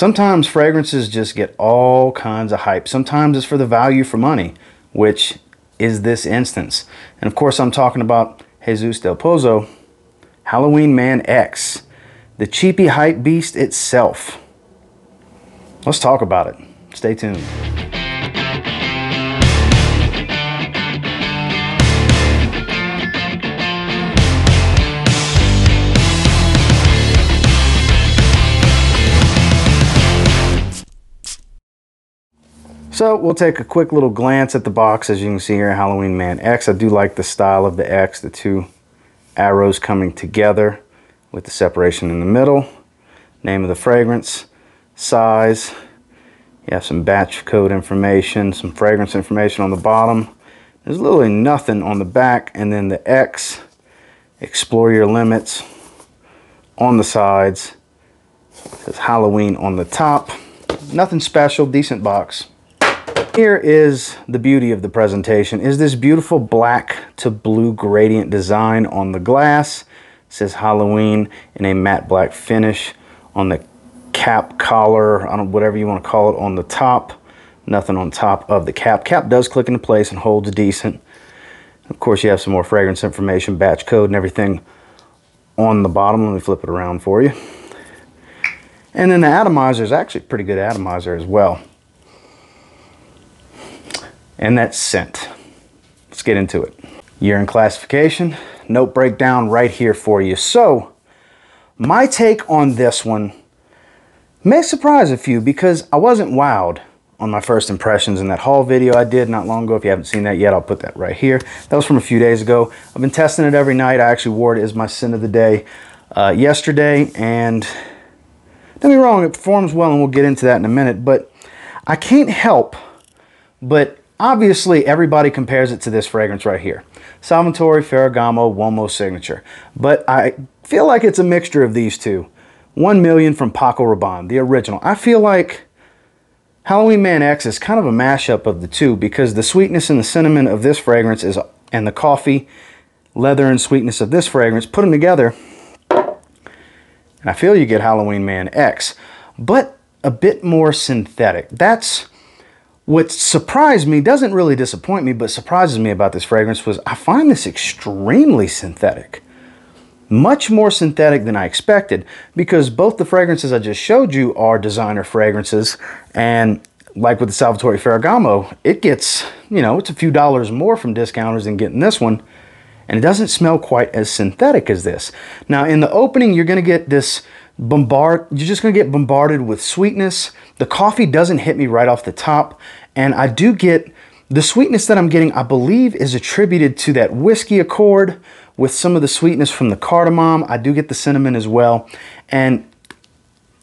Sometimes fragrances just get all kinds of hype. Sometimes it's for the value for money, which is this instance. And of course, I'm talking about Jesus Del Pozo, Halloween Man X, the cheapy hype beast itself. Let's talk about it. Stay tuned. So we'll take a quick little glance at the box. As you can see here, Halloween Man X. I do like the style of the X, the two arrows coming together with the separation in the middle. Name of the fragrance, size. You have some batch code information, some fragrance information on the bottom. There's literally nothing on the back. And then the X, explore your limits on the sides. It says Halloween on the top. Nothing special, decent box. Here is the beauty of the presentation, is this beautiful black to blue gradient design on the glass. It says Halloween in a matte black finish on the cap collar, whatever you want to call it, on the top. Nothing on top of the cap. Cap does click into place and holds decent. Of course, you have some more fragrance information, batch code, and everything on the bottom. Let me flip it around for you. And then the atomizer is actually a pretty good atomizer as well and that's scent. Let's get into it. Urine classification, note breakdown right here for you. So, my take on this one may surprise a few because I wasn't wowed on my first impressions in that haul video I did not long ago. If you haven't seen that yet, I'll put that right here. That was from a few days ago. I've been testing it every night. I actually wore it as my scent of the day uh, yesterday, and don't be wrong, it performs well, and we'll get into that in a minute, but I can't help but Obviously, everybody compares it to this fragrance right here. Salvatore Ferragamo Uomo Signature. But I feel like it's a mixture of these two. 1 Million from Paco Rabanne, the original. I feel like Halloween Man X is kind of a mashup of the two because the sweetness and the cinnamon of this fragrance is and the coffee, leather and sweetness of this fragrance, put them together and I feel you get Halloween Man X, but a bit more synthetic. That's what surprised me doesn't really disappoint me but surprises me about this fragrance was i find this extremely synthetic much more synthetic than i expected because both the fragrances i just showed you are designer fragrances and like with the salvatore ferragamo it gets you know it's a few dollars more from discounters than getting this one and it doesn't smell quite as synthetic as this now in the opening you're going to get this bombard you're just going to get bombarded with sweetness the coffee doesn't hit me right off the top and i do get the sweetness that i'm getting i believe is attributed to that whiskey accord with some of the sweetness from the cardamom i do get the cinnamon as well and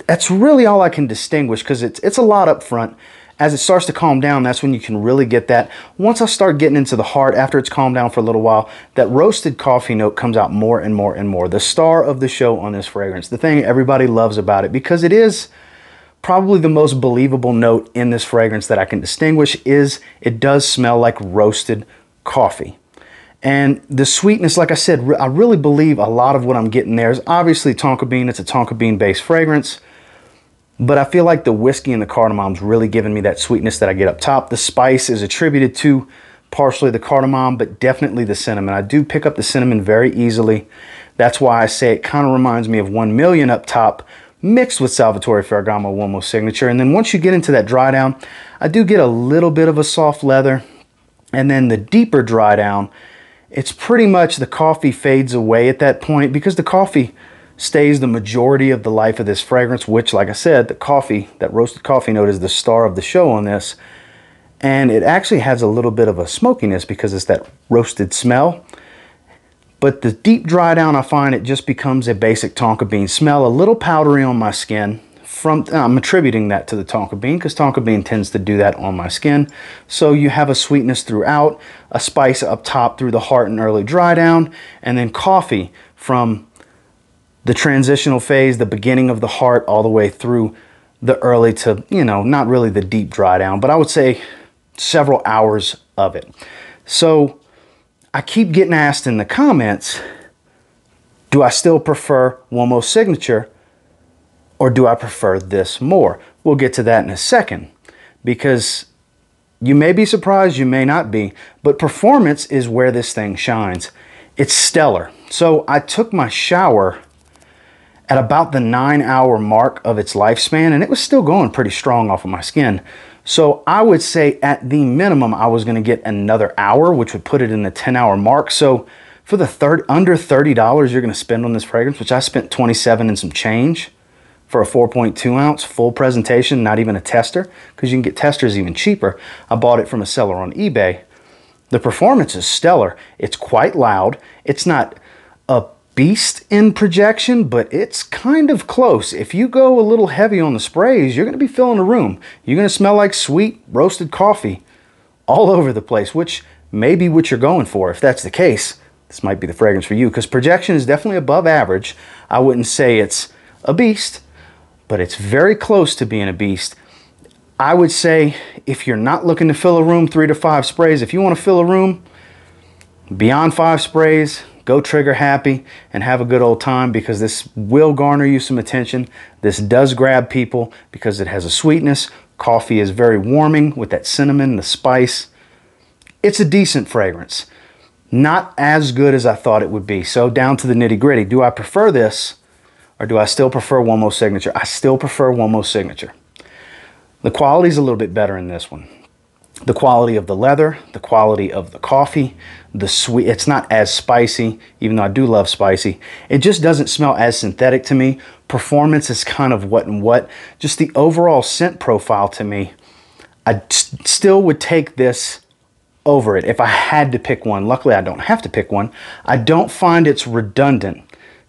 that's really all i can distinguish because it's it's a lot up front as it starts to calm down, that's when you can really get that. Once I start getting into the heart, after it's calmed down for a little while, that roasted coffee note comes out more and more and more. The star of the show on this fragrance, the thing everybody loves about it, because it is probably the most believable note in this fragrance that I can distinguish is it does smell like roasted coffee. And the sweetness, like I said, I really believe a lot of what I'm getting there is obviously tonka bean. It's a tonka bean based fragrance. But I feel like the whiskey and the cardamom's really giving me that sweetness that I get up top. The spice is attributed to partially the cardamom, but definitely the cinnamon. I do pick up the cinnamon very easily. That's why I say it kind of reminds me of 1 million up top mixed with Salvatore Ferragamo Uomo signature. And then once you get into that dry down, I do get a little bit of a soft leather. And then the deeper dry down, it's pretty much the coffee fades away at that point because the coffee stays the majority of the life of this fragrance, which, like I said, the coffee, that roasted coffee note is the star of the show on this. And it actually has a little bit of a smokiness because it's that roasted smell. But the deep dry down, I find it just becomes a basic tonka bean smell, a little powdery on my skin. From I'm attributing that to the tonka bean because tonka bean tends to do that on my skin. So you have a sweetness throughout, a spice up top through the heart and early dry down, and then coffee from the transitional phase, the beginning of the heart, all the way through the early to, you know, not really the deep dry down, but I would say several hours of it. So I keep getting asked in the comments, do I still prefer Womo Signature or do I prefer this more? We'll get to that in a second because you may be surprised, you may not be, but performance is where this thing shines. It's stellar. So I took my shower at about the nine hour mark of its lifespan, and it was still going pretty strong off of my skin. So I would say at the minimum, I was gonna get another hour, which would put it in the 10 hour mark. So for the third, under $30 you're gonna spend on this fragrance, which I spent 27 and some change for a 4.2 ounce full presentation, not even a tester, because you can get testers even cheaper. I bought it from a seller on eBay. The performance is stellar. It's quite loud. It's not a beast in projection, but it's kind of close. If you go a little heavy on the sprays, you're going to be filling the room. You're going to smell like sweet roasted coffee all over the place, which may be what you're going for. If that's the case, this might be the fragrance for you because projection is definitely above average. I wouldn't say it's a beast, but it's very close to being a beast. I would say if you're not looking to fill a room, three to five sprays. If you want to fill a room, beyond five sprays, Go trigger happy and have a good old time because this will garner you some attention. This does grab people because it has a sweetness. Coffee is very warming with that cinnamon, the spice. It's a decent fragrance. Not as good as I thought it would be. So down to the nitty gritty. Do I prefer this or do I still prefer One More Signature? I still prefer One More Signature. The quality is a little bit better in this one the quality of the leather, the quality of the coffee, the sweet. It's not as spicy, even though I do love spicy. It just doesn't smell as synthetic to me. Performance is kind of what and what. Just the overall scent profile to me, I still would take this over it if I had to pick one. Luckily, I don't have to pick one. I don't find it's redundant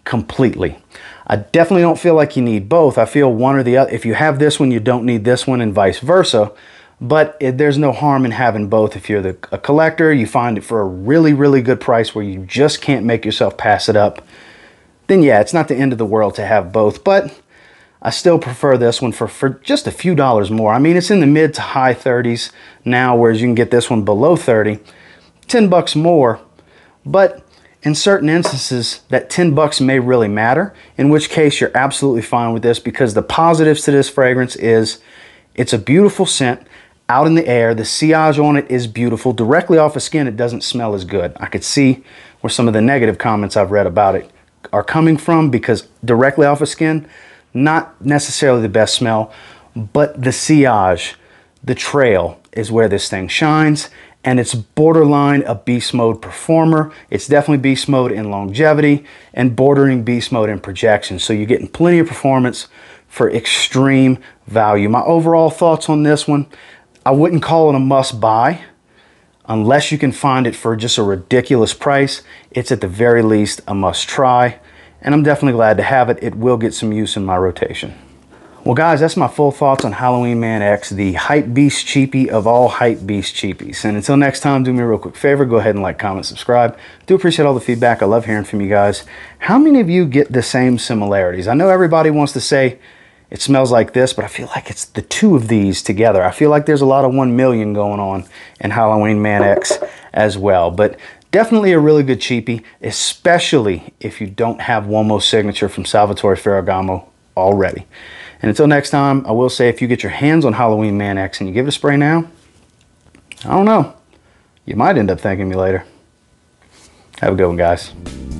completely. I definitely don't feel like you need both. I feel one or the other. If you have this one, you don't need this one and vice versa but it, there's no harm in having both if you're the, a collector you find it for a really really good price where you just can't make yourself pass it up then yeah it's not the end of the world to have both but i still prefer this one for, for just a few dollars more i mean it's in the mid to high 30s now whereas you can get this one below 30 10 bucks more but in certain instances that 10 bucks may really matter in which case you're absolutely fine with this because the positives to this fragrance is it's a beautiful scent out in the air. The sillage on it is beautiful. Directly off of skin, it doesn't smell as good. I could see where some of the negative comments I've read about it are coming from because directly off of skin, not necessarily the best smell, but the sillage, the trail is where this thing shines and it's borderline a beast mode performer. It's definitely beast mode in longevity and bordering beast mode in projection. So you're getting plenty of performance for extreme value. My overall thoughts on this one, I wouldn't call it a must buy unless you can find it for just a ridiculous price. It's at the very least a must try, and I'm definitely glad to have it. It will get some use in my rotation. Well, guys, that's my full thoughts on Halloween Man X, the hype beast cheapie of all hype beast cheapies. And until next time, do me a real quick favor. Go ahead and like, comment, subscribe. do appreciate all the feedback. I love hearing from you guys. How many of you get the same similarities? I know everybody wants to say it smells like this, but I feel like it's the two of these together. I feel like there's a lot of 1 million going on in Halloween Man X as well. But definitely a really good cheapie, especially if you don't have Womo's signature from Salvatore Ferragamo already. And until next time, I will say if you get your hands on Halloween Man X and you give it a spray now, I don't know. You might end up thanking me later. Have a good one, guys.